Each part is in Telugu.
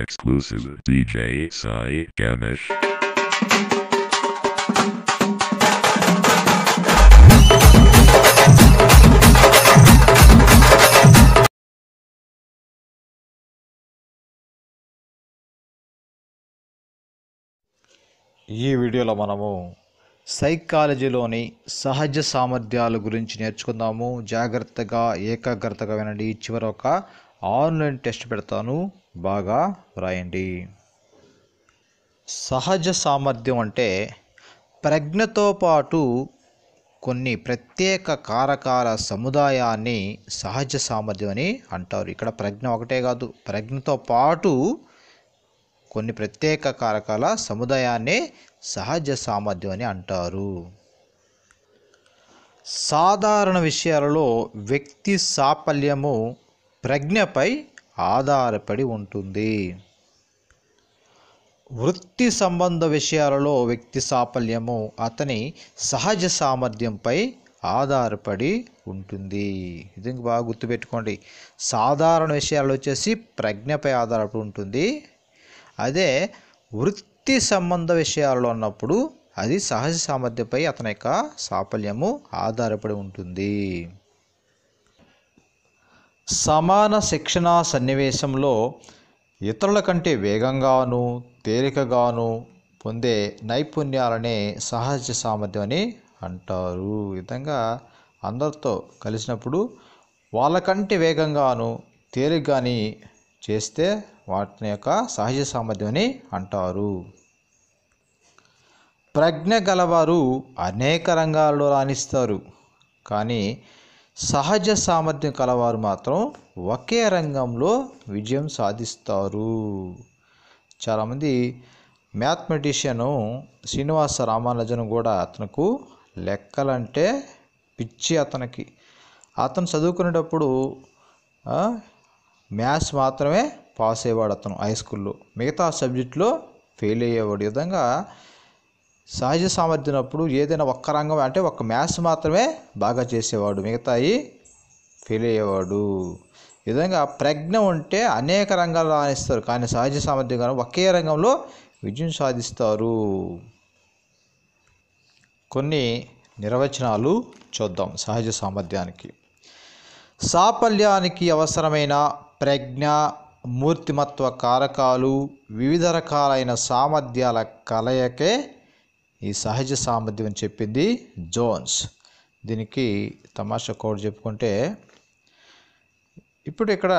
Exclusive DJ Sai Ganesh. ఈ వీడియోలో మనము సైకాలజీలోని సహజ సామర్థ్యాల గురించి నేర్చుకుందాము జాగ్రత్తగా ఏకాగ్రతగా వినండి చివర ఒక ఆన్లైన్ టెస్ట్ పెడతాను బాగా వ్రాయండి సహజ సామర్థ్యం అంటే ప్రజ్ఞతో పాటు కొన్ని ప్రత్యేక కారకాల సముదాయాన్ని సహజ సామర్థ్యం అని అంటారు ఇక్కడ ప్రజ్ఞ ఒకటే కాదు ప్రజ్ఞతో పాటు కొన్ని ప్రత్యేక కారకాల సముదాయాన్ని సహజ సామర్థ్యం అని అంటారు సాధారణ విషయాలలో వ్యక్తి సాఫల్యము ప్రజ్ఞపై ఆధారపడి ఉంటుంది వృత్తి సంబంధ విషయాలలో వ్యక్తి సాఫల్యము అతని సహజ సామర్థ్యంపై ఆధారపడి ఉంటుంది ఇది బాగా గుర్తుపెట్టుకోండి సాధారణ విషయాలు వచ్చేసి ప్రజ్ఞపై ఆధారపడి ఉంటుంది అదే వృత్తి సంబంధ విషయాల్లో ఉన్నప్పుడు అది సహజ సామర్థ్యంపై అతని యొక్క సాఫల్యము ఆధారపడి ఉంటుంది సమాన శిక్షణా సన్నివేశంలో ఇతరుల కంటే వేగంగాను తేలికగాను పొందే నైపుణ్యాలనే సహజ సామర్థ్యం అని అంటారు విధంగా అందరితో కలిసినప్పుడు వాళ్ళకంటే వేగంగాను తేలిగ్గాని చేస్తే వాటిని యొక్క సహజ సామర్థ్యం అని అంటారు ప్రజ్ఞ గలవారు అనేక రంగాల్లో రాణిస్తారు కానీ సహజ సామర్థ్యం కలవారు మాత్రం ఒకే రంగంలో విజయం సాధిస్తారు చాలామంది మ్యాథమెటిషియను శ్రీనివాస రామానుజన్ కూడా అతనుకు లెక్కలంటే పిచ్చి అతనికి అతను చదువుకునేటప్పుడు మ్యాథ్స్ మాత్రమే పాస్ అయ్యేవాడు అతను హై స్కూల్లో మిగతా సబ్జెక్టులో ఫెయిల్ అయ్యేవాడు ఈ విధంగా సహజ సామర్థ్యం అప్పుడు ఏదైనా ఒక్క రంగం అంటే ఒక్క మ్యాథ్స్ మాత్రమే బాగా చేసేవాడు అయి ఫెయిల్ అయ్యేవాడు విధంగా ప్రజ్ఞ ఉంటే అనేక రంగాల్లో రాణిస్తారు కానీ సహజ సామర్థ్యం కానీ ఒకే రంగంలో విజయం సాధిస్తారు కొన్ని నిర్వచనాలు చూద్దాం సహజ సామర్థ్యానికి సాఫల్యానికి అవసరమైన ప్రజ్ఞ మూర్తిమత్వ కారకాలు వివిధ రకాలైన సామర్థ్యాల కలయకే ఈ సహజ సామర్థ్యం అని చెప్పింది జోన్స్ దీనికి తమాషా కోడ్ చెప్పుకుంటే ఇప్పుడు ఇక్కడ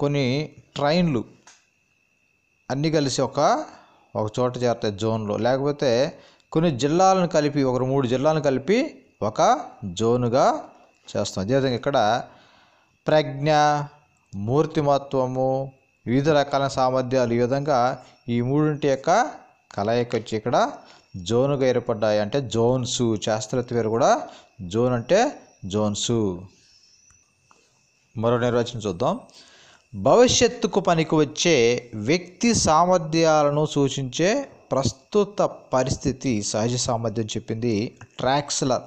కొన్ని ట్రైన్లు అన్నీ కలిసి ఒక ఒక చోట చేరుతాయి జోన్లో లేకపోతే కొన్ని జిల్లాలను కలిపి ఒక మూడు జిల్లాలను కలిపి ఒక జోనుగా చేస్తాం అదేవిధంగా ఇక్కడ ప్రజ్ఞ మూర్తిమత్వము వివిధ రకాల సామర్థ్యాలు ఈ విధంగా ఈ మూడింటి యొక్క కలయిక వచ్చి ఇక్కడ జోనుగా ఏర్పడ్డాయి అంటే జోన్సు శాస్త్రవేత్త పేరు కూడా జోన్ అంటే జోన్సు మరో నిర్వచనం చూద్దాం భవిష్యత్తుకు పనికి వచ్చే వ్యక్తి సామర్థ్యాలను సూచించే ప్రస్తుత పరిస్థితి సహజ సామర్థ్యం చెప్పింది ట్రాక్స్లర్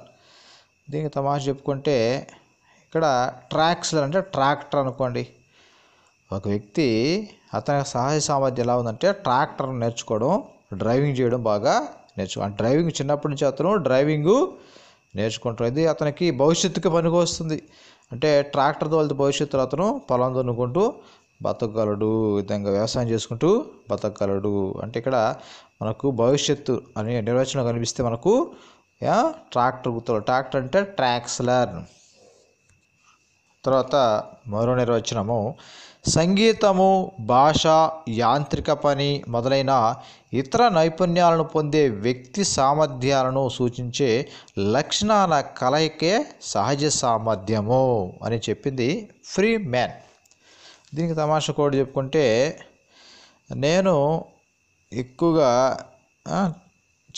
దీనికి తమాష చెప్పుకుంటే ఇక్కడ ట్రాక్స్లర్ అంటే ట్రాక్టర్ అనుకోండి ఒక వ్యక్తి అతని సహజ సామర్థ్యం ఎలా ఉందంటే ట్రాక్టర్ నేర్చుకోవడం డ్రైవింగ్ చేయడం బాగా నేర్చుకో డ్రైవింగ్ చిన్నప్పటి నుంచి అతను డ్రైవింగు నేర్చుకుంటాడు ఇది అతనికి భవిష్యత్తుకి పనికొస్తుంది అంటే ట్రాక్టర్ వాళ్ళ భవిష్యత్తులో అతను పొలం దున్నుకుంటూ బతకగలడు విధంగా వ్యవసాయం చేసుకుంటూ బతకగలడు అంటే ఇక్కడ మనకు భవిష్యత్తు అనే నిర్వచనం కనిపిస్తే మనకు ట్రాక్టర్ గుర్తు ట్రాక్టర్ అంటే ట్రాక్స్లర్ తర్వాత మరో నిర్వచనము సంగీతము భాష యాంత్రిక పని మొదలైన ఇతర నైపుణ్యాలను పొందే వ్యక్తి సామర్థ్యాలను సూచించే లక్షణాల కలయికే సహజ సామర్థ్యము అని చెప్పింది ఫ్రీ మ్యాన్ దీనికి తమాషా కోడి చెప్పుకుంటే నేను ఎక్కువగా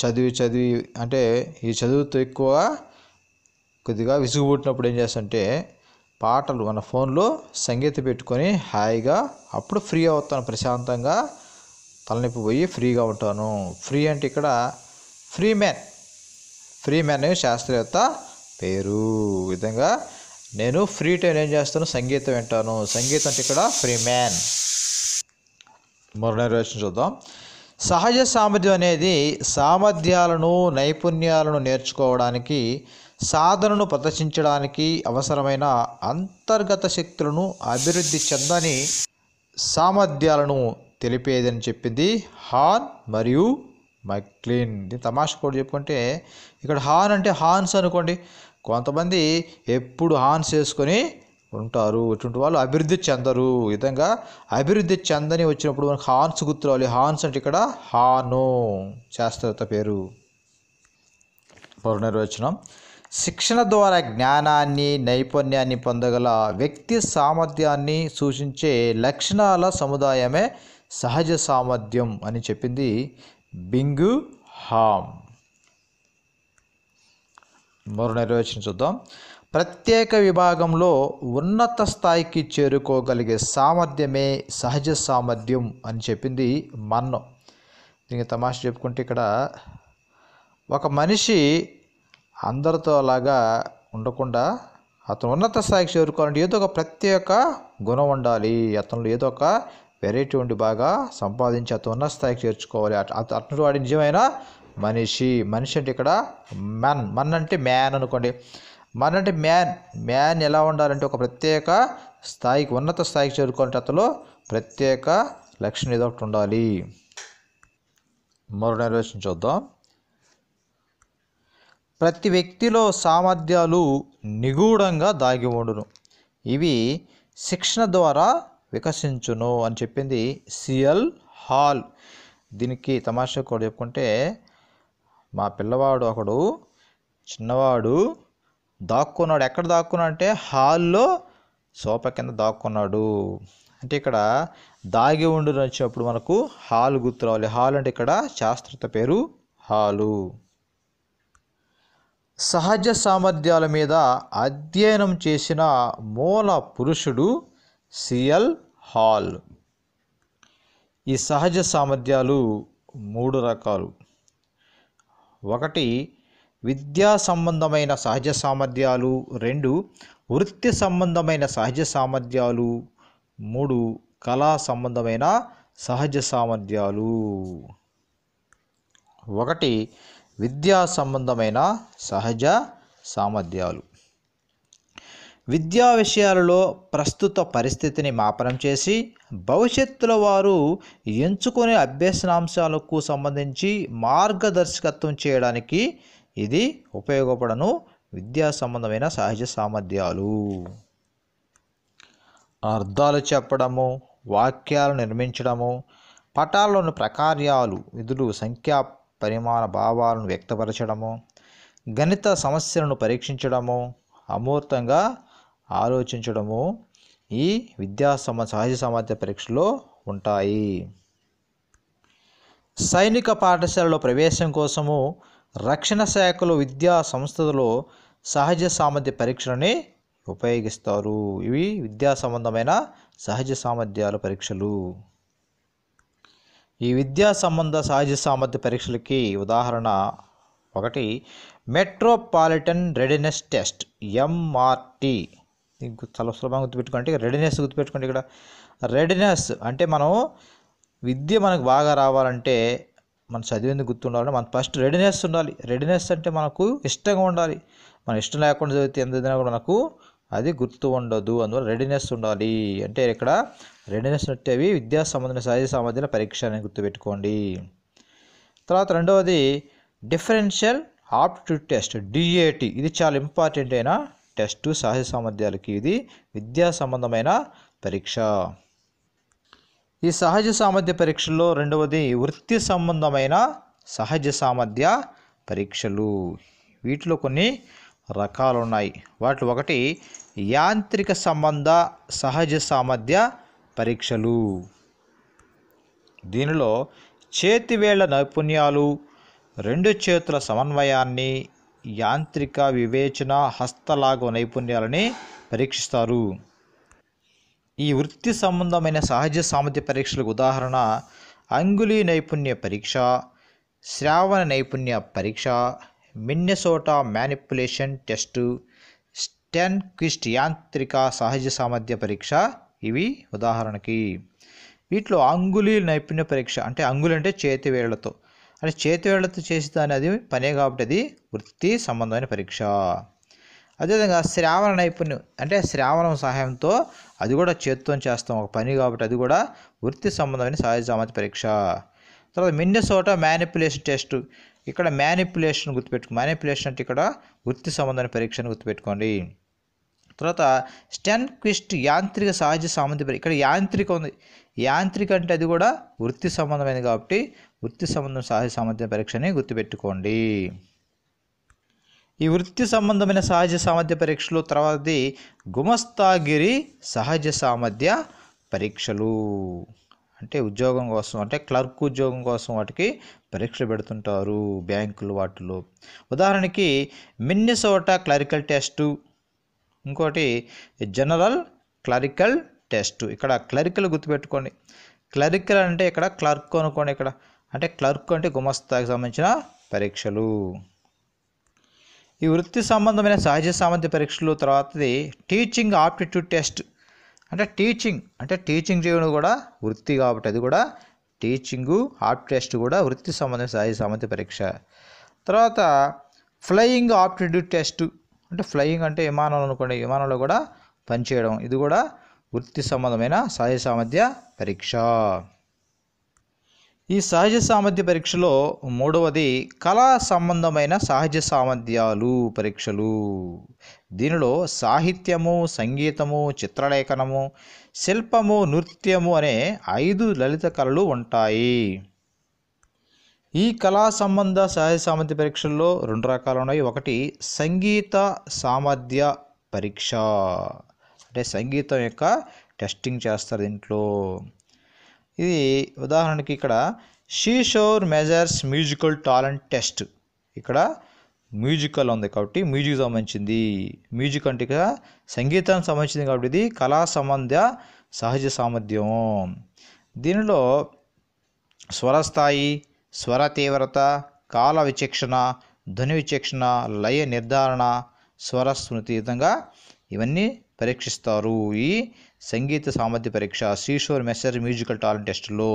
చదివి చదివి అంటే ఈ చదువుతో ఎక్కువ కొద్దిగా విసుగుపుట్టినప్పుడు ఏం చేస్తుంటే పాటలు మన ఫోన్లో సంగీత పెట్టుకొని హాయిగా అప్పుడు ఫ్రీ అవుతాను ప్రశాంతంగా తలనొప్పి పోయి ఫ్రీగా ఉంటాను ఫ్రీ అంటే ఇక్కడ ఫ్రీ మ్యాన్ ఫ్రీ మ్యాన్ శాస్త్రవేత్త పేరు విధంగా నేను ఫ్రీ టైం ఏం చేస్తాను సంగీతం వింటాను సంగీతం అంటే ఇక్కడ ఫ్రీ మ్యాన్ మరో నిర్వచనం చూద్దాం సహజ సామర్థ్యం అనేది సామర్థ్యాలను నైపుణ్యాలను నేర్చుకోవడానికి సాధనను ప్రదర్శించడానికి అవసరమైన అంతర్గత శక్తులను అభివృద్ధి చెందని సామర్థ్యాలను తెలిపేదని చెప్పింది హాన్ మరియు మైక్లీన్ తమాష కూడా చెప్పుకుంటే ఇక్కడ హాన్ అంటే హాన్స్ అనుకోండి కొంతమంది ఎప్పుడు హాన్స్ చేసుకొని ఉంటారు ఇటువంటి వాళ్ళు అభివృద్ధి చెందరు విధంగా అభివృద్ధి చెందని వచ్చినప్పుడు మనకు హాన్స్ గుర్తు హాన్స్ అంటే ఇక్కడ హాను శాస్త్రవేత్త పేరు పౌర్ణర్వచనం శిక్షణ ద్వారా జ్ఞానాన్ని నైపుణ్యాన్ని పొందగల వ్యక్తి సామర్థ్యాన్ని సూచించే లక్షణాల సముదాయమే సహజ సామర్థ్యం అని చెప్పింది బింగు హామ్ మరో నిర్వచనం చూద్దాం ప్రత్యేక విభాగంలో ఉన్నత స్థాయికి చేరుకోగలిగే సామర్థ్యమే సహజ సామర్థ్యం అని చెప్పింది మన్నో దీనికి తమాష చెప్పుకుంటే ఇక్కడ ఒక మనిషి అందరితో అలాగా ఉండకుండా అతను ఉన్నత స్థాయికి చేరుకోవాలంటే ఏదో ఒక ప్రత్యేక గుణం ఉండాలి అతనిలో ఏదో ఒక వెరైటీ ఉండి బాగా సంపాదించి అతను ఉన్నత స్థాయికి చేర్చుకోవాలి అతను వాడి నిజమైన మనిషి మనిషి అంటే ఇక్కడ మన్ మన్ అంటే మ్యాన్ అనుకోండి మన్ అంటే మ్యాన్ మ్యాన్ ఎలా ఉండాలంటే ఒక ప్రత్యేక స్థాయికి ఉన్నత స్థాయికి చేరుకోవాలంటే అతను ప్రత్యేక లక్షణం ఏదో ఒకటి ఉండాలి మరో నిర్వచనం చూద్దాం ప్రతి వ్యక్తిలో సామర్థ్యాలు నిగూఢంగా దాగి ఉండును ఇవి శిక్షణ ద్వారా వికసించును అని చెప్పింది సిఎల్ హాల్ దీనికి తమాషా కూడా చెప్పుకుంటే మా పిల్లవాడు ఒకడు చిన్నవాడు దాక్కున్నాడు ఎక్కడ దాక్కున్నాడు అంటే హాల్లో సోఫా కింద దాక్కున్నాడు అంటే ఇక్కడ దాగి ఉండు వచ్చినప్పుడు మనకు హాల్ గుర్తు రావాలి హాల్ అంటే ఇక్కడ శాస్త్రత పేరు హాలు సహజ సామర్థ్యాల మీద అధ్యయనం చేసిన మూల పురుషుడు సిఎల్ హాల్ ఈ సహజ సామర్థ్యాలు మూడు రకాలు ఒకటి విద్యా సంబంధమైన సహజ సామర్థ్యాలు రెండు వృత్తి సంబంధమైన సహజ సామర్థ్యాలు మూడు కళా సంబంధమైన సహజ సామర్థ్యాలు ఒకటి విద్యా సంబంధమైన సహజ సామర్థ్యాలు విద్యా విషయాలలో ప్రస్తుత పరిస్థితిని మాపనం చేసి భవిష్యత్తులో వారు ఎంచుకునే అభ్యసనాంశాలకు సంబంధించి మార్గదర్శకత్వం చేయడానికి ఇది ఉపయోగపడను విద్యా సంబంధమైన సహజ సామర్థ్యాలు అర్థాలు చెప్పడము వాక్యాలు నిర్మించడము పటాల్లోని ప్రకార్యాలు విధులు సంఖ్యా పరిమాణ భావాలను వ్యక్తపరచడము గణిత సమస్యలను పరీక్షించడము అమూర్తంగా ఆలోచించడము ఈ విద్యా సమ సహజ సామర్థ్య పరీక్షలో ఉంటాయి సైనిక పాఠశాలలో ప్రవేశం కోసము రక్షణ శాఖలో విద్యా సంస్థలో సహజ సామర్థ్య పరీక్షలని ఉపయోగిస్తారు ఇవి విద్యా సంబంధమైన సహజ సామర్థ్యాల పరీక్షలు ఈ విద్యా సంబంధ సహజ సామర్థ్య పరీక్షలకి ఉదాహరణ ఒకటి మెట్రోపాలిటన్ రెడీనెస్ టెస్ట్ ఎంఆర్టీ చాలా సులభంగా గుర్తుపెట్టుకోండి రెడీనెస్ గుర్తుపెట్టుకోండి ఇక్కడ రెడీనెస్ అంటే మనం విద్య మనకు బాగా రావాలంటే మన చదివింది గుర్తుండాలంటే మనం ఫస్ట్ రెడీనెస్ ఉండాలి రెడీనెస్ అంటే మనకు ఇష్టంగా ఉండాలి మన ఇష్టం లేకుండా చదివితే ఎంత కూడా మనకు అది గుర్తు ఉండదు అందువల్ల రెడీనెస్ ఉండాలి అంటే ఇక్కడ రెడీనెస్ అవి విద్యా సంబంధించిన సహజ సామర్థ్యాల పరీక్ష అని గుర్తుపెట్టుకోండి తర్వాత రెండవది డిఫరెన్షియల్ ఆప్టిట్యూడ్ టెస్ట్ డిఏటి ఇది చాలా ఇంపార్టెంట్ అయిన టెస్ట్ సహజ సామర్థ్యాలకి ఇది విద్యా సంబంధమైన పరీక్ష ఈ సహజ సామర్థ్య పరీక్షల్లో రెండవది వృత్తి సంబంధమైన సహజ సామర్థ్య పరీక్షలు వీటిలో కొన్ని రకాలున్నాయి వాటి ఒకటి యాంత్రిక సంబంధ సహజ సామర్థ్య పరీక్షలు దీనిలో చేతివేళ్ల నైపుణ్యాలు రెండు చేతుల సమన్వయాన్ని యాంత్రిక వివేచన హస్తలాగ నైపుణ్యాలని పరీక్షిస్తారు ఈ వృత్తి సంబంధమైన సహజ సామర్థ్య పరీక్షలకు ఉదాహరణ అంగులీ నైపుణ్య పరీక్ష శ్రావణ నైపుణ్య పరీక్ష Minnesota manipulation test Stenquist యాంత్రిక సహజ సామర్థ్య పరీక్ష ఇవి ఉదాహరణకి వీటిలో అంగులి నైపుణ్య పరీక్ష అంటే అంగులు అంటే చేతివేళ్లతో అంటే చేతివేళ్లతో దాని అనేది పనే కాబట్టి అది వృత్తి సంబంధమైన పరీక్ష అదేవిధంగా శ్రావణ నైపుణ్యం అంటే శ్రావణం సహాయంతో అది కూడా చేత్తో చేస్తాం ఒక పని కాబట్టి అది కూడా వృత్తి సంబంధమైన సహజ సామర్థ్య పరీక్ష తర్వాత మిన్నెసోటా మ్యానిపులేషన్ టెస్ట్ ఇక్కడ మ్యానిపులేషన్ గుర్తుపెట్టుకో మ్యానిపులేషన్ అంటే ఇక్కడ వృత్తి సంబంధమైన పరీక్షను గుర్తుపెట్టుకోండి తర్వాత స్టెన్ క్విస్ట్ యాంత్రిక సహజ సామర్థ్య పరీక్ష ఇక్కడ యాంత్రిక ఉంది యాంత్రిక అంటే అది కూడా వృత్తి సంబంధమైనది కాబట్టి వృత్తి సంబంధం సహజ సామర్థ్య పరీక్షని గుర్తుపెట్టుకోండి ఈ వృత్తి సంబంధమైన సహజ సామర్థ్య పరీక్షలు తర్వాతది గుమస్తాగిరి సహజ సామర్థ్య పరీక్షలు అంటే ఉద్యోగం కోసం అంటే క్లర్క్ ఉద్యోగం కోసం వాటికి పరీక్ష పెడుతుంటారు బ్యాంకులు వాటిలో ఉదాహరణకి మిన్నిసోటా క్లరికల్ టెస్టు ఇంకోటి జనరల్ క్లరికల్ టెస్ట్ ఇక్కడ క్లరికల్ గుర్తుపెట్టుకోండి క్లరికల్ అంటే ఇక్కడ క్లర్క్ అనుకోండి ఇక్కడ అంటే క్లర్క్ అంటే గుమస్తాకి సంబంధించిన పరీక్షలు ఈ వృత్తి సంబంధమైన సహజ సామర్థ్య పరీక్షలు తర్వాతది టీచింగ్ ఆప్టిట్యూడ్ టెస్ట్ అంటే టీచింగ్ అంటే టీచింగ్ చేయడం కూడా వృత్తి కాబట్టి అది కూడా టీచింగు హార్ట్ టెస్ట్ కూడా వృత్తి సంబంధ స్థాయి సామర్థ్య పరీక్ష తర్వాత ఫ్లయింగ్ ఆప్టిట్యూడ్ టెస్ట్ అంటే ఫ్లయింగ్ అంటే విమానాలు అనుకోండి విమానంలో కూడా పనిచేయడం ఇది కూడా వృత్తి సంబంధమైన సాయి సామర్థ్య పరీక్ష ఈ సహజ సామర్థ్య పరీక్షలో మూడవది కళా సంబంధమైన సహజ సామర్థ్యాలు పరీక్షలు దీనిలో సాహిత్యము సంగీతము చిత్రలేఖనము శిల్పము నృత్యము అనే ఐదు లలిత కళలు ఉంటాయి ఈ కళా సంబంధ సహజ సామర్థ్య పరీక్షల్లో రెండు రకాలు ఉన్నాయి ఒకటి సంగీత సామర్థ్య పరీక్ష అంటే సంగీతం యొక్క టెస్టింగ్ చేస్తారు దీంట్లో ఇది ఉదాహరణకి ఇక్కడ Seashore measures musical talent test ఇక్కడ మ్యూజికల్ ఉంది కాబట్టి మ్యూజిక్ సంబంధించింది మ్యూజిక్ అంటే ఇక్కడ సంగీతానికి సంబంధించింది కాబట్టి ఇది కళా సంబంధ సహజ సామర్థ్యం దీనిలో స్వరస్థాయి స్వర తీవ్రత కాల విచక్షణ ధ్వని విచక్షణ లయ నిర్ధారణ స్వర స్మృతి విధంగా ఇవన్నీ పరీక్షిస్తారు ఈ సంగీత సామర్థ్య పరీక్ష శ్రీశోర్ మెస్సర్ మ్యూజికల్ టాలెంట్ టెస్టులో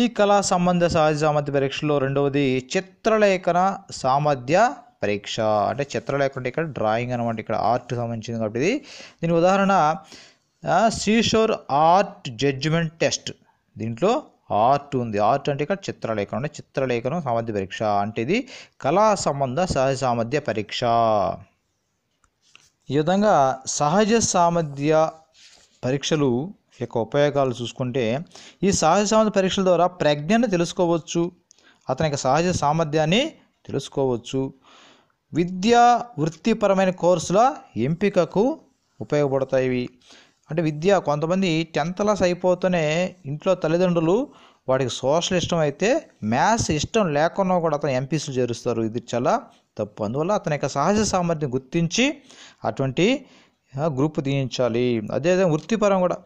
ఈ కళా సంబంధ సహజ సామర్థ్య పరీక్షలో రెండవది చిత్రలేఖన సామర్థ్య పరీక్ష అంటే అంటే ఇక్కడ డ్రాయింగ్ అనమాట ఇక్కడ ఆర్ట్ సంబంధించింది కాబట్టి ఇది దీని ఉదాహరణ సీషోర్ ఆర్ట్ జడ్జిమెంట్ టెస్ట్ దీంట్లో ఆర్ట్ ఉంది ఆర్ట్ అంటే ఇక్కడ చిత్రలేఖనం అంటే చిత్రలేఖనం సామర్థ్య పరీక్ష అంటే ఇది కళా సంబంధ సహజ సామర్థ్య పరీక్ష ఈ విధంగా సహజ సామర్థ్య పరీక్షలు యొక్క ఉపయోగాలు చూసుకుంటే ఈ సహజ సామర్థ్య పరీక్షల ద్వారా ప్రజ్ఞను తెలుసుకోవచ్చు అతని యొక్క సహజ సామర్థ్యాన్ని తెలుసుకోవచ్చు విద్య వృత్తిపరమైన కోర్సుల ఎంపికకు ఉపయోగపడతాయి అంటే విద్య కొంతమంది టెన్త్ క్లాస్ అయిపోతూనే ఇంట్లో తల్లిదండ్రులు వాడికి సోషల్ ఇష్టం అయితే మ్యాథ్స్ ఇష్టం లేకుండా కూడా అతను ఎంపీసీలు చేరుస్తారు ఇది చాలా తప్పు అందువల్ల అతని యొక్క సహజ సామర్థ్యం గుర్తించి అటువంటి గ్రూప్ తీయించాలి అదేవిధంగా వృత్తిపరం కూడా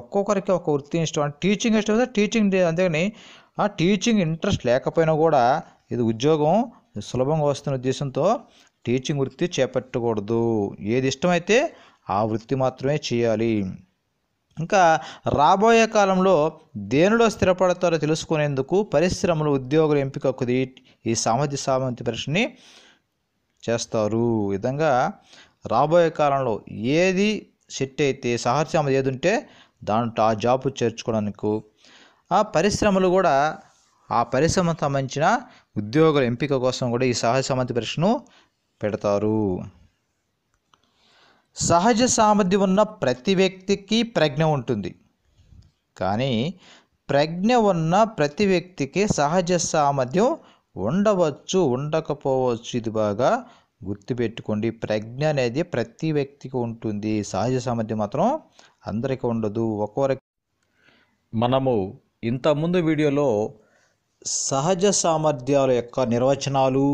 ఒక్కొక్కరికి ఒక వృత్తి ఇష్టం టీచింగ్ ఇష్టం టీచింగ్ అంతేగాని ఆ టీచింగ్ ఇంట్రెస్ట్ లేకపోయినా కూడా ఇది ఉద్యోగం సులభంగా వస్తున్న ఉద్దేశంతో టీచింగ్ వృత్తి చేపట్టకూడదు ఏది ఇష్టమైతే ఆ వృత్తి మాత్రమే చేయాలి ఇంకా రాబోయే కాలంలో దేనిలో స్థిరపడతారో తెలుసుకునేందుకు పరిశ్రమలు ఉద్యోగుల ఎంపికకు ఈ సామర్థ్య సామర్థ్య పరీక్షని చేస్తారు విధంగా రాబోయే కాలంలో ఏది సెట్ అయితే సాహస్యం ఏది ఉంటే దాంట్లో ఆ జాబ్ చేర్చుకోవడానికి ఆ పరిశ్రమలు కూడా ఆ పరిశ్రమ సంబంధించిన ఉద్యోగుల ఎంపిక కోసం కూడా ఈ సహజ సామర్థ్య పరీక్షను పెడతారు సహజ సామర్థ్యం ఉన్న ప్రతి వ్యక్తికి ప్రజ్ఞ ఉంటుంది కానీ ప్రజ్ఞ ఉన్న ప్రతి వ్యక్తికి సహజ సామర్థ్యం ఉండవచ్చు ఉండకపోవచ్చు ఇది బాగా గుర్తుపెట్టుకోండి ప్రజ్ఞ అనేది ప్రతి వ్యక్తికి ఉంటుంది సహజ సామర్థ్యం మాత్రం అందరికీ ఉండదు ఒక్కొరికి మనము ఇంతకుముందు వీడియోలో సహజ సామర్థ్యాల యొక్క నిర్వచనాలు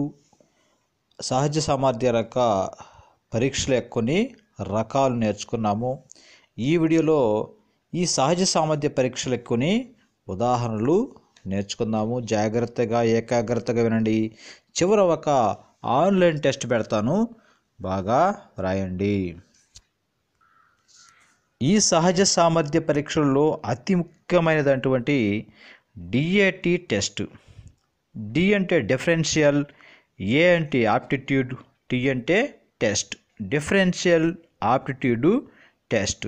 సహజ సామర్థ్యాల యొక్క పరీక్షలు యొక్క కొన్ని రకాలు నేర్చుకున్నాము ఈ వీడియోలో ఈ సహజ సామర్థ్య పరీక్షలకు కొన్ని ఉదాహరణలు నేర్చుకుందాము జాగ్రత్తగా ఏకాగ్రతగా వినండి చివర ఒక ఆన్లైన్ టెస్ట్ పెడతాను బాగా వ్రాయండి ఈ సహజ సామర్థ్య పరీక్షల్లో అతి ముఖ్యమైనటువంటి డిఏటి టెస్ట్ డి అంటే డిఫరెన్షియల్ ఏ అంటే ఆప్టిట్యూడ్ టి అంటే టెస్ట్ డిఫరెన్షియల్ ఆప్టిట్యూడ్ టెస్ట్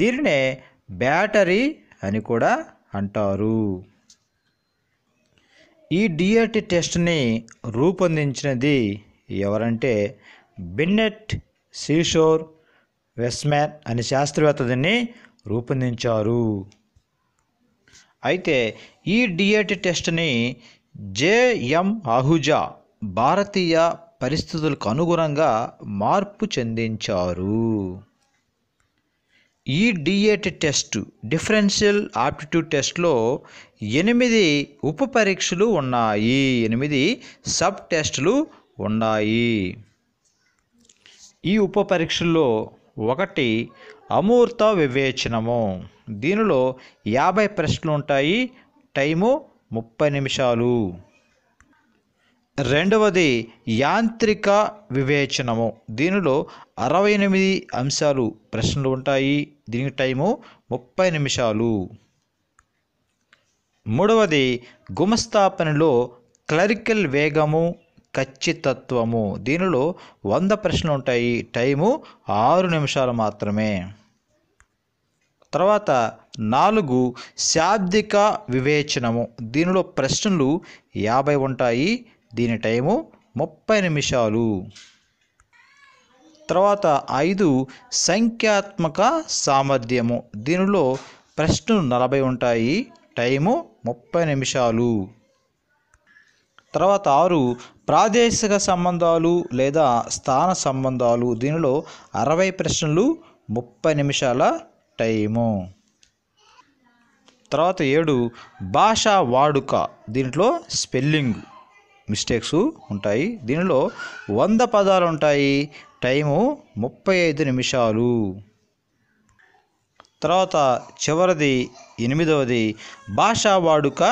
దీనినే బ్యాటరీ అని కూడా అంటారు ఈ డిఆర్టీ e టెస్ట్ని రూపొందించినది ఎవరంటే బిన్నెట్ సీషోర్ వెస్మ్యాన్ అనే శాస్త్రవేత్త దీన్ని రూపొందించారు అయితే ఈ డిఎటి e టెస్ట్ని జేఎం ఆహుజా భారతీయ పరిస్థితులకు అనుగుణంగా మార్పు చెందించారు ఈ డిఏట్ టెస్ట్ డిఫరెన్షియల్ ఆప్టిట్యూడ్ టెస్ట్లో ఎనిమిది ఉప పరీక్షలు ఉన్నాయి ఎనిమిది సబ్ టెస్టులు ఉన్నాయి ఈ ఉప పరీక్షల్లో ఒకటి అమూర్త వివేచనము దీనిలో యాభై ప్రశ్నలు ఉంటాయి టైము ముప్పై నిమిషాలు రెండవది యాంత్రిక వివేచనము దీనిలో అరవై ఎనిమిది అంశాలు ప్రశ్నలు ఉంటాయి దీనికి టైము ముప్పై నిమిషాలు మూడవది గుమస్థాపనలో క్లరికల్ వేగము ఖచ్చితత్వము దీనిలో వంద ప్రశ్నలు ఉంటాయి టైము ఆరు నిమిషాలు మాత్రమే తర్వాత నాలుగు శాబ్దిక వివేచనము దీనిలో ప్రశ్నలు యాభై ఉంటాయి దీని టైము ముప్పై నిమిషాలు తర్వాత ఐదు సంఖ్యాత్మక సామర్థ్యము దీనిలో ప్రశ్నలు నలభై ఉంటాయి టైము ముప్పై నిమిషాలు తర్వాత ఆరు ప్రాదేశిక సంబంధాలు లేదా స్థాన సంబంధాలు దీనిలో అరవై ప్రశ్నలు ముప్పై నిమిషాల టైము తర్వాత ఏడు భాషా వాడుక దీంట్లో స్పెల్లింగ్ మిస్టేక్స్ ఉంటాయి దీనిలో వంద పదాలు ఉంటాయి టైము ముప్పై ఐదు నిమిషాలు తర్వాత చివరిది ఎనిమిదవది భాషా వాడుక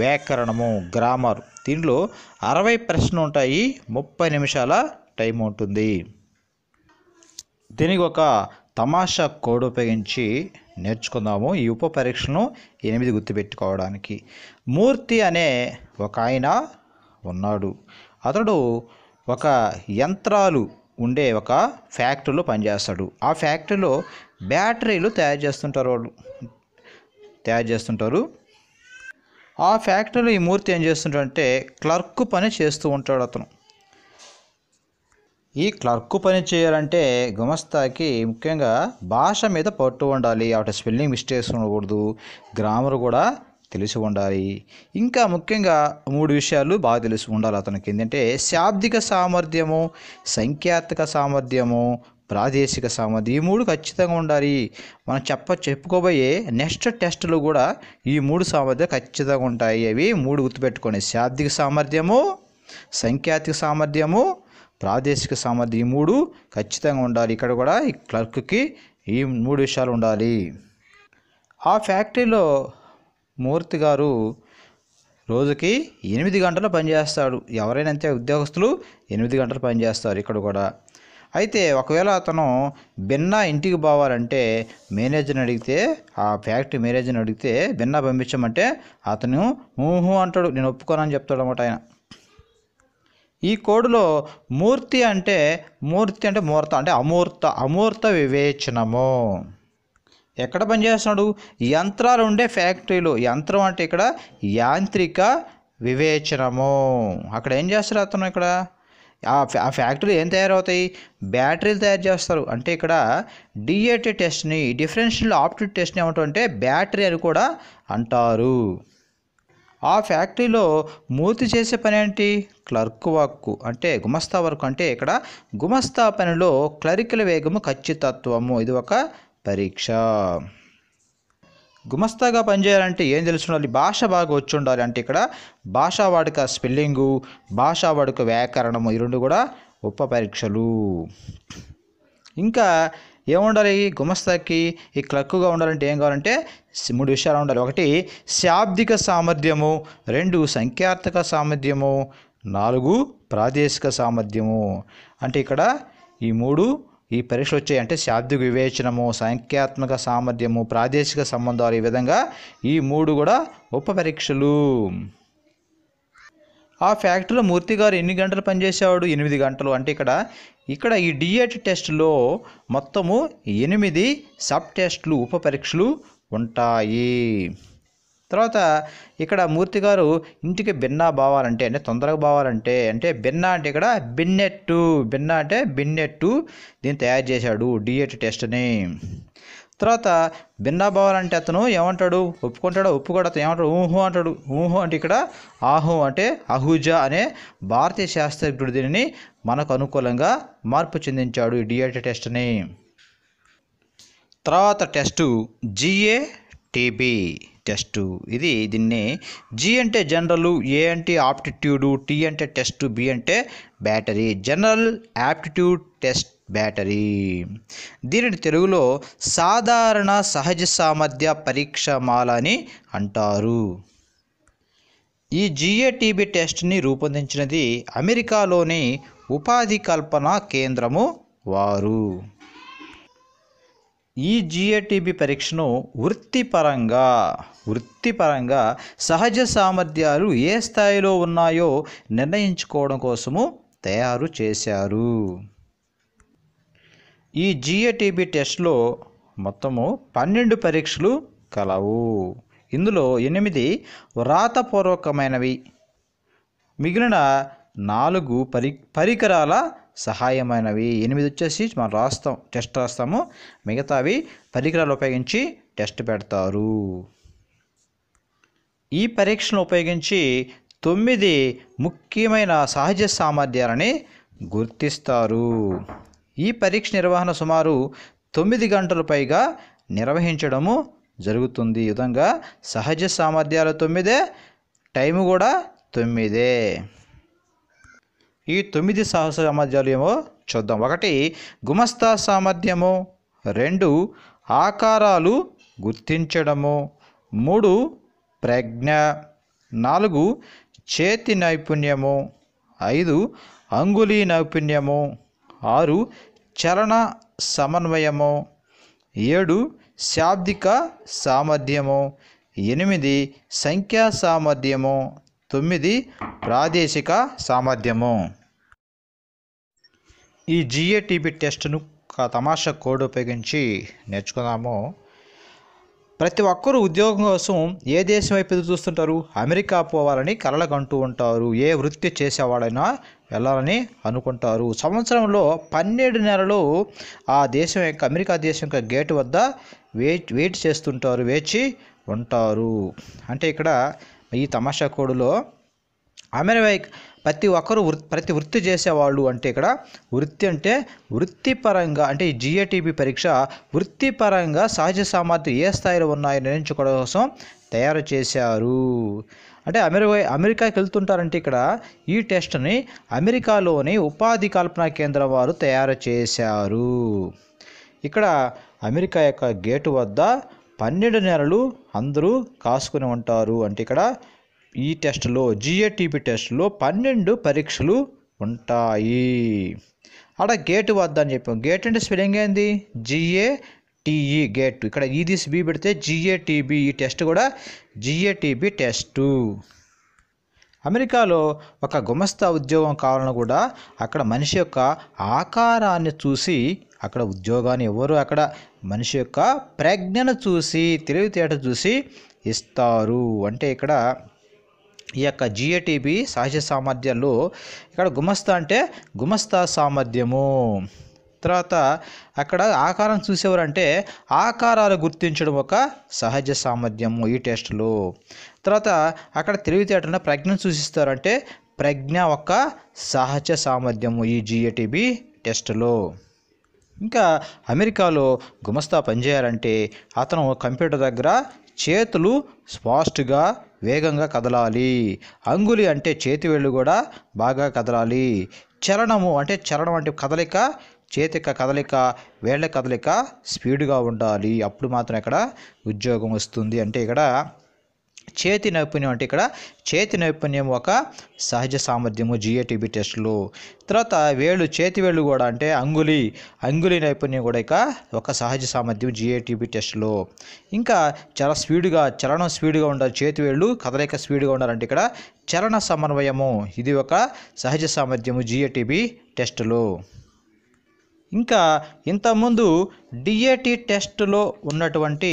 వ్యాకరణము గ్రామర్ దీనిలో అరవై ప్రశ్నలు ఉంటాయి ముప్పై నిమిషాల టైం ఉంటుంది దీనికి ఒక తమాషా కోడ్ ఉపయోగించి నేర్చుకుందాము ఈ ఉప పరీక్షను ఎనిమిది గుర్తుపెట్టుకోవడానికి మూర్తి అనే ఒక ఆయన ఉన్నాడు అతడు ఒక యంత్రాలు ఉండే ఒక ఫ్యాక్టరీలో పనిచేస్తాడు ఆ ఫ్యాక్టరీలో బ్యాటరీలు తయారు చేస్తుంటారు వాళ్ళు తయారు చేస్తుంటారు ఆ ఫ్యాక్టరీలో ఈ మూర్తి ఏం చేస్తుంటాడంటే క్లర్క్ పని చేస్తూ ఉంటాడు అతను ఈ క్లర్క్ పని చేయాలంటే గుమస్తాకి ముఖ్యంగా భాష మీద పట్టు ఉండాలి అటు స్పెల్లింగ్ మిస్టేక్స్ ఉండకూడదు గ్రామర్ కూడా తెలిసి ఉండాలి ఇంకా ముఖ్యంగా మూడు విషయాలు బాగా తెలిసి ఉండాలి అతనికి ఏంటంటే శాబ్దిక సామర్థ్యము సంఖ్యాత్మక సామర్థ్యము ప్రాదేశిక సామర్థ్యం ఈ మూడు ఖచ్చితంగా ఉండాలి మనం చెప్ప చెప్పుకోబోయే నెక్స్ట్ టెస్టులు కూడా ఈ మూడు సామర్థ్యాలు ఖచ్చితంగా ఉంటాయి అవి మూడు గుర్తుపెట్టుకోండి శాబ్దిక సామర్థ్యము సంఖ్యాత్మక సామర్థ్యము ప్రాదేశిక సామర్థ్యం ఈ మూడు ఖచ్చితంగా ఉండాలి ఇక్కడ కూడా ఈ క్లర్క్కి ఈ మూడు విషయాలు ఉండాలి ఆ ఫ్యాక్టరీలో మూర్తి గారు రోజుకి ఎనిమిది గంటలు పనిచేస్తాడు ఎవరైనా అంతే ఉద్యోగస్తులు ఎనిమిది గంటలు పనిచేస్తారు ఇక్కడ కూడా అయితే ఒకవేళ అతను భిన్నా ఇంటికి పోవాలంటే మేనేజర్ని అడిగితే ఆ ఫ్యాక్టరీ మేనేజర్ని అడిగితే భిన్నా పంపించమంటే అతను ఊహు అంటాడు నేను ఒప్పుకోనని చెప్తాడు అనమాట ఆయన ఈ కోడ్లో మూర్తి అంటే మూర్తి అంటే మూర్త అంటే అమూర్త అమూర్త వివేచనము ఎక్కడ పనిచేస్తున్నాడు యంత్రాలు ఉండే ఫ్యాక్టరీలో యంత్రం అంటే ఇక్కడ యాంత్రిక వివేచనము అక్కడ ఏం చేస్తారు అతను ఇక్కడ ఆ ఫ్యాక్టరీలు ఏం తయారవుతాయి బ్యాటరీలు తయారు చేస్తారు అంటే ఇక్కడ డిఏటి టెస్ట్ని డిఫరెన్షియల్ ఆప్టిట్యూడ్ టెస్ట్ని ఏమంటుంటే బ్యాటరీ అని కూడా అంటారు ఆ ఫ్యాక్టరీలో మూర్తి చేసే పని ఏంటి క్లర్క్ వర్క్ అంటే గుమస్తా వర్క్ అంటే ఇక్కడ గుమస్తా పనిలో క్లరికల వేగము ఖచ్చితత్వము ఇది ఒక పరీక్ష గుమస్తాగా పనిచేయాలంటే ఏం తెలుసుండాలి భాష బాగా వచ్చి ఉండాలి అంటే ఇక్కడ భాషా వాడుక స్పెల్లింగు భాషా వాడుక వ్యాకరణము ఈ రెండు కూడా ఉప పరీక్షలు ఇంకా ఏముండాలి గుమస్తాకి ఈ క్లక్కుగా ఉండాలంటే ఏం కావాలంటే మూడు విషయాలు ఉండాలి ఒకటి శాబ్దిక సామర్థ్యము రెండు సంఖ్యార్థక సామర్థ్యము నాలుగు ప్రాదేశిక సామర్థ్యము అంటే ఇక్కడ ఈ మూడు ఈ పరీక్షలు వచ్చాయి అంటే శాబ్దిక వివేచనము సంఖ్యాత్మక సామర్థ్యము ప్రాదేశిక సంబంధాలు ఈ విధంగా ఈ మూడు కూడా ఉప పరీక్షలు ఆ ఫ్యాక్టరీలో మూర్తి గారు ఎన్ని గంటలు పనిచేసేవాడు ఎనిమిది గంటలు అంటే ఇక్కడ ఇక్కడ ఈ డిఎట్ టెస్ట్లో మొత్తము ఎనిమిది సబ్ టెస్ట్లు ఉప పరీక్షలు ఉంటాయి తర్వాత ఇక్కడ మూర్తి గారు ఇంటికి భిన్నా బావాలంటే అంటే తొందరగా బావాలంటే అంటే భిన్న అంటే ఇక్కడ బిన్నెట్టు భిన్న అంటే బిన్నెట్టు దీన్ని తయారు చేశాడు డిఎట్ టెస్ట్ని తర్వాత భిన్నా బావాలంటే అతను ఏమంటాడు ఒప్పుకుంటాడు ఒప్పుకోడు అతను ఏమంటాడు ఊహు అంటాడు ఊహు అంటే ఇక్కడ ఆహు అంటే అహూజా అనే భారతీయ శాస్త్రజ్ఞుడు దీనిని మనకు అనుకూలంగా మార్పు చెందించాడు ఈ డిఎట్ టెస్ట్ని తర్వాత టెస్టు జిఏ టీబీ టెస్టు ఇది దీన్ని జి అంటే జనరల్ ఏ అంటే ఆప్టిట్యూడు టీ అంటే టెస్ట్ బి అంటే battery general aptitude test battery దీనిని తెలుగులో సాధారణ సహజ సామర్థ్య మాల అని అంటారు ఈ జిఏటీబీ టెస్ట్ని రూపొందించినది అమెరికాలోని ఉపాధి కల్పన కేంద్రము వారు ఈ జిఏటీబీ పరీక్షను వృత్తిపరంగా వృత్తిపరంగా సహజ సామర్థ్యాలు ఏ స్థాయిలో ఉన్నాయో నిర్ణయించుకోవడం కోసము తయారు చేశారు ఈ జిఏటీబీ టెస్ట్లో మొత్తము పన్నెండు పరీక్షలు కలవు ఇందులో ఎనిమిది వ్రాతపూర్వకమైనవి మిగిలిన నాలుగు పరి పరికరాల సహాయమైనవి ఎనిమిది వచ్చేసి మనం రాస్తాం టెస్ట్ రాస్తాము మిగతావి పరికరాలు ఉపయోగించి టెస్ట్ పెడతారు ఈ పరీక్షను ఉపయోగించి తొమ్మిది ముఖ్యమైన సహజ సామర్థ్యాలని గుర్తిస్తారు ఈ పరీక్ష నిర్వహణ సుమారు తొమ్మిది గంటలు పైగా నిర్వహించడము జరుగుతుంది విధంగా సహజ సామర్థ్యాలు తొమ్మిదే టైము కూడా తొమ్మిదే ఈ తొమ్మిది సాహస సామర్థ్యాలు ఏమో చూద్దాం ఒకటి గుమస్తా సామర్థ్యము రెండు ఆకారాలు గుర్తించడము మూడు ప్రజ్ఞ నాలుగు చేతి నైపుణ్యము ఐదు అంగులి నైపుణ్యము ఆరు చలన సమన్వయము ఏడు శాబ్దిక సామర్థ్యము ఎనిమిది సంఖ్యా సామర్థ్యము తొమ్మిది ప్రాదేశిక సామర్థ్యము ఈ జిఏటీబీ టెస్ట్ను తమాషా కోడ్ ఉపయోగించి నేర్చుకున్నాము ప్రతి ఒక్కరూ ఉద్యోగం కోసం ఏ దేశం వైపు ఎదురు చూస్తుంటారు అమెరికా పోవాలని కలలకంటూ ఉంటారు ఏ వృత్తి చేసేవాడైనా వెళ్ళాలని అనుకుంటారు సంవత్సరంలో పన్నెండు నెలలు ఆ దేశం యొక్క అమెరికా దేశం యొక్క గేట్ వద్ద వెయిట్ వెయిట్ చేస్తుంటారు వేచి ఉంటారు అంటే ఇక్కడ ఈ తమాషా కోడులో అమెరికా ప్రతి ఒక్కరు ప్రతి వృత్తి చేసేవాళ్ళు అంటే ఇక్కడ వృత్తి అంటే వృత్తిపరంగా అంటే ఈ జిఏటీబీ పరీక్ష వృత్తిపరంగా సహజ సామర్థ్యం ఏ స్థాయిలో ఉన్నాయో నిర్ణయించుకోవడం కోసం తయారు చేశారు అంటే అమెరికా అమెరికాకి వెళ్తుంటారంటే ఇక్కడ ఈ టెస్ట్ని అమెరికాలోని ఉపాధి కల్పన కేంద్రం వారు తయారు చేశారు ఇక్కడ అమెరికా యొక్క గేటు వద్ద పన్నెండు నెలలు అందరూ కాసుకుని ఉంటారు అంటే ఇక్కడ ఈ టెస్ట్లో జిఏటీపీ టెస్ట్లో పన్నెండు పరీక్షలు ఉంటాయి అక్కడ గేటు వద్ద అని చెప్పాం గేట్ అంటే స్పెల్లింగ్ ఏంది జిఏ టీఈ గేట్ ఇక్కడ ఈదిస్ బి పెడితే జిఏటీబీ ఈ టెస్ట్ కూడా జిఏటీబీ టెస్టు అమెరికాలో ఒక గుమస్తా ఉద్యోగం కావాలని కూడా అక్కడ మనిషి యొక్క ఆకారాన్ని చూసి అక్కడ ఉద్యోగాన్ని ఎవరు అక్కడ మనిషి యొక్క ప్రజ్ఞను చూసి తెలివితేట చూసి ఇస్తారు అంటే ఇక్కడ ఈ యొక్క జిఏటీబీ సహజ సామర్థ్యాలు ఇక్కడ గుమస్తా అంటే గుమస్తా సామర్థ్యము తర్వాత అక్కడ ఆకారం చూసేవారు అంటే ఆకారాలు గుర్తించడం ఒక సహజ సామర్థ్యము ఈ టెస్టులు తర్వాత అక్కడ తెలివితేటన ప్రజ్ఞను సూచిస్తారంటే ప్రజ్ఞ ఒక సహజ సామర్థ్యము ఈ జిఏటీబీ టెస్టులో ఇంకా అమెరికాలో గుమస్తా పనిచేయాలంటే అతను కంప్యూటర్ దగ్గర చేతులు ఫాస్ట్గా వేగంగా కదలాలి అంగులి అంటే చేతి వేళ్ళు కూడా బాగా కదలాలి చలనము అంటే చలనం అంటే కదలిక చేతిక కదలిక వేళ్ళ కదలిక స్పీడ్గా ఉండాలి అప్పుడు మాత్రం ఇక్కడ ఉద్యోగం వస్తుంది అంటే ఇక్కడ చేతి నైపుణ్యం అంటే ఇక్కడ చేతి నైపుణ్యం ఒక సహజ సామర్థ్యము జిఏటీబీ టెస్టులు తర్వాత వేళ్ళు చేతి వేళ్ళు కూడా అంటే అంగులి అంగులి నైపుణ్యం కూడా ఇక ఒక సహజ సామర్థ్యం జిఏటీబీ టెస్టులు ఇంకా చాలా స్పీడ్గా చలనం స్పీడ్గా ఉండాలి చేతి వేళ్ళు కదలిక స్పీడ్గా ఉండాలంటే ఇక్కడ చలన సమన్వయము ఇది ఒక సహజ సామర్థ్యము జిఏటీబీ టెస్టులు ఇంకా ఇంతకుముందు డిఏటి టెస్టులో ఉన్నటువంటి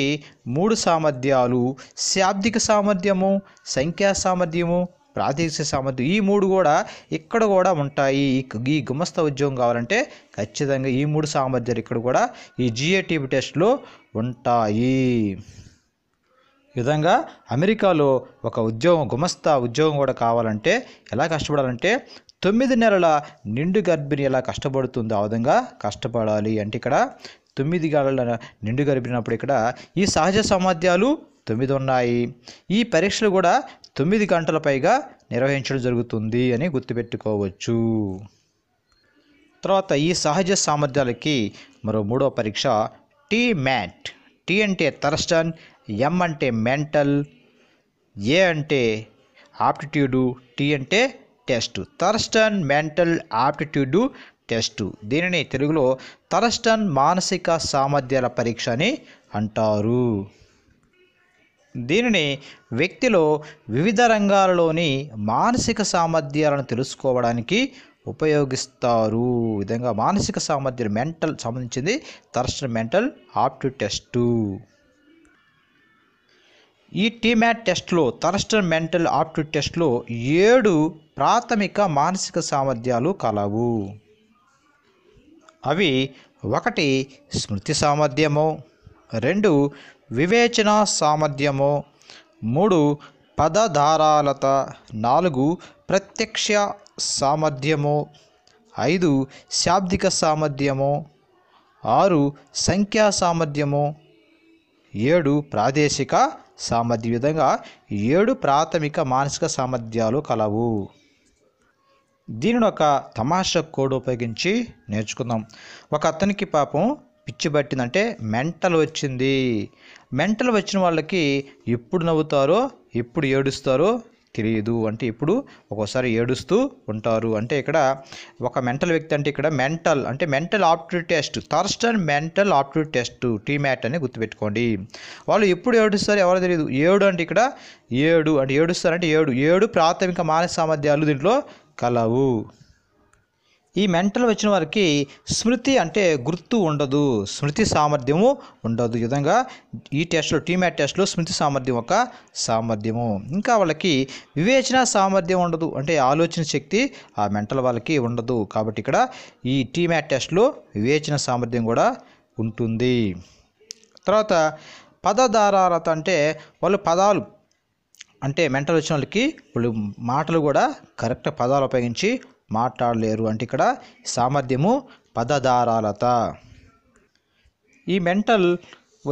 మూడు సామర్థ్యాలు శాబ్దిక సామర్థ్యము సంఖ్యా సామర్థ్యము ప్రాదేశిక సామర్థ్యం ఈ మూడు కూడా ఇక్కడ కూడా ఉంటాయి ఈ గుమస్త ఉద్యోగం కావాలంటే ఖచ్చితంగా ఈ మూడు సామర్థ్యాలు ఇక్కడ కూడా ఈ జిఏటీపీ టెస్ట్లో ఉంటాయి విధంగా అమెరికాలో ఒక ఉద్యోగం గుమస్తా ఉద్యోగం కూడా కావాలంటే ఎలా కష్టపడాలంటే తొమ్మిది నెలల నిండు గర్భిణి ఎలా కష్టపడుతుందో ఆ విధంగా కష్టపడాలి అంటే ఇక్కడ తొమ్మిది గడల నిండు గర్భిణినప్పుడు ఇక్కడ ఈ సహజ సామర్థ్యాలు తొమ్మిది ఉన్నాయి ఈ పరీక్షలు కూడా తొమ్మిది గంటల పైగా నిర్వహించడం జరుగుతుంది అని గుర్తుపెట్టుకోవచ్చు తర్వాత ఈ సహజ సామర్థ్యాలకి మరో మూడో పరీక్ష టీ మ్యాట్ టీ అంటే థర్స్టన్ ఎం అంటే మెంటల్ ఏ అంటే ఆప్టిట్యూడు టీ అంటే test Thurstone mental aptitude test దీనిని తెలుగులో థర్స్టన్ మానసిక సామర్థ్యాల పరీక్ష అని అంటారు దీనిని వ్యక్తిలో వివిధ రంగాలలోని మానసిక సామర్థ్యాలను తెలుసుకోవడానికి ఉపయోగిస్తారు విధంగా మానసిక సామర్థ్యం మెంటల్ సంబంధించింది థర్స్టన్ మెంటల్ ఆప్టిట్యూడ్ టెస్టు ఈ టీమ్యాట్ టెస్ట్లో థర్స్టర్ మెంటల్ ఆప్టిట్యూడ్ టెస్ట్లో ఏడు ప్రాథమిక మానసిక సామర్థ్యాలు కలవు అవి ఒకటి స్మృతి సామర్థ్యము రెండు వివేచన సామర్థ్యము మూడు పదధారాలత నాలుగు ప్రత్యక్ష సామర్థ్యము ఐదు శాబ్దిక సామర్థ్యము ఆరు సంఖ్యా సామర్థ్యము ఏడు ప్రాదేశిక సామర్థ్యం విధంగా ఏడు ప్రాథమిక మానసిక సామర్థ్యాలు కలవు దీనిని ఒక తమాషా కోడ్ ఉపయోగించి నేర్చుకుందాం ఒక అతనికి పాపం పిచ్చి పట్టిందంటే మెంటల్ వచ్చింది మెంటల్ వచ్చిన వాళ్ళకి ఎప్పుడు నవ్వుతారో ఎప్పుడు ఏడుస్తారో తెలియదు అంటే ఇప్పుడు ఒక్కోసారి ఏడుస్తూ ఉంటారు అంటే ఇక్కడ ఒక మెంటల్ వ్యక్తి అంటే ఇక్కడ మెంటల్ అంటే mental aptitude test and mental aptitude test TMAT అని గుర్తుపెట్టుకోండి వాళ్ళు ఎప్పుడు ఏడుస్తారు ఎవరో తెలియదు ఏడు అంటే ఇక్కడ ఏడు అంటే ఏడుస్తారు అంటే ఏడు ఏడు ప్రాథమిక మానసిక సామర్థ్యాలు దీంట్లో కలవు ఈ మెంటల్ వచ్చిన వారికి స్మృతి అంటే గుర్తు ఉండదు స్మృతి సామర్థ్యము ఉండదు ఈ విధంగా ఈ టెస్ట్లో టీమ్యాట్ టెస్ట్లో స్మృతి సామర్థ్యం ఒక సామర్థ్యము ఇంకా వాళ్ళకి వివేచన సామర్థ్యం ఉండదు అంటే ఆలోచన శక్తి ఆ మెంటల్ వాళ్ళకి ఉండదు కాబట్టి ఇక్కడ ఈ టీమ్యాట్ టెస్ట్లో వివేచన సామర్థ్యం కూడా ఉంటుంది తర్వాత పదధారాలత అంటే వాళ్ళు పదాలు అంటే మెంటల్ వచ్చిన వాళ్ళకి వాళ్ళు మాటలు కూడా కరెక్ట్ పదాలు ఉపయోగించి మాట్లాడలేరు అంటే ఇక్కడ సామర్థ్యము పదధారాలత ఈ మెంటల్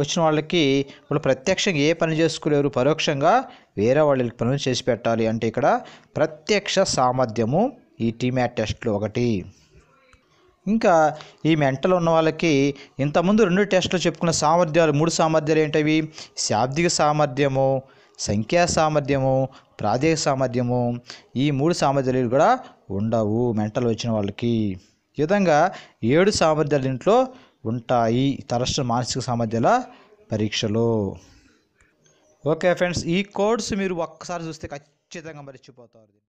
వచ్చిన వాళ్ళకి వాళ్ళు ప్రత్యక్షంగా ఏ పని చేసుకోలేరు పరోక్షంగా వేరే వాళ్ళకి పనులు చేసి పెట్టాలి అంటే ఇక్కడ ప్రత్యక్ష సామర్థ్యము ఈ టీమ్యాట్ టెస్ట్లు ఒకటి ఇంకా ఈ మెంటల్ ఉన్న వాళ్ళకి ఇంతకుముందు రెండు టెస్టులు చెప్పుకున్న సామర్థ్యాలు మూడు సామర్థ్యాలు ఏంటవి శాబ్దిక సామర్థ్యము సంఖ్యా సామర్థ్యము ప్రాదేశిక సామర్థ్యము ఈ మూడు సామర్థ్యాలు కూడా ఉండవు మెంటల్ వచ్చిన వాళ్ళకి ఈ విధంగా ఏడు సామర్థ్యాలు ఇంట్లో ఉంటాయి తరచు మానసిక సామర్థ్యాల పరీక్షలు ఓకే ఫ్రెండ్స్ ఈ కోడ్స్ మీరు ఒక్కసారి చూస్తే ఖచ్చితంగా మర్చిపోతారు